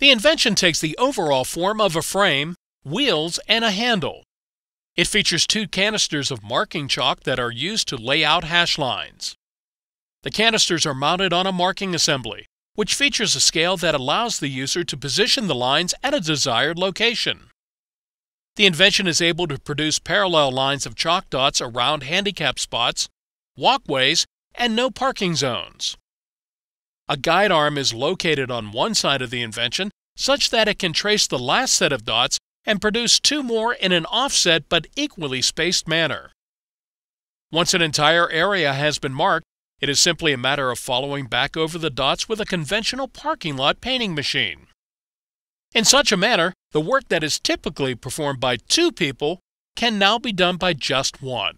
The invention takes the overall form of a frame, wheels, and a handle. It features two canisters of marking chalk that are used to lay out hash lines. The canisters are mounted on a marking assembly, which features a scale that allows the user to position the lines at a desired location. The invention is able to produce parallel lines of chalk dots around handicap spots, walkways, and no parking zones. A guide arm is located on one side of the invention such that it can trace the last set of dots and produce two more in an offset but equally spaced manner. Once an entire area has been marked, it is simply a matter of following back over the dots with a conventional parking lot painting machine. In such a manner, the work that is typically performed by two people can now be done by just one.